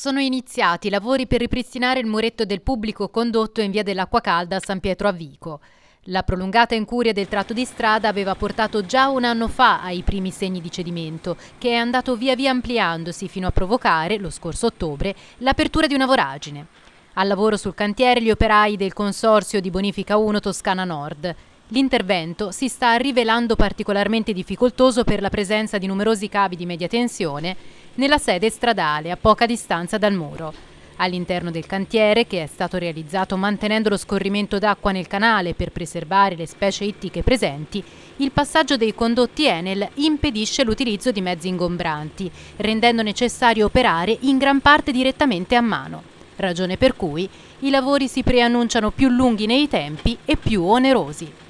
Sono iniziati i lavori per ripristinare il muretto del pubblico condotto in via dell'Acqua Calda a San Pietro a Vico. La prolungata incuria del tratto di strada aveva portato già un anno fa ai primi segni di cedimento, che è andato via via ampliandosi fino a provocare, lo scorso ottobre, l'apertura di una voragine. Al lavoro sul cantiere gli operai del Consorzio di Bonifica 1 Toscana Nord. L'intervento si sta rivelando particolarmente difficoltoso per la presenza di numerosi cavi di media tensione nella sede stradale a poca distanza dal muro. All'interno del cantiere, che è stato realizzato mantenendo lo scorrimento d'acqua nel canale per preservare le specie ittiche presenti, il passaggio dei condotti Enel impedisce l'utilizzo di mezzi ingombranti, rendendo necessario operare in gran parte direttamente a mano, ragione per cui i lavori si preannunciano più lunghi nei tempi e più onerosi.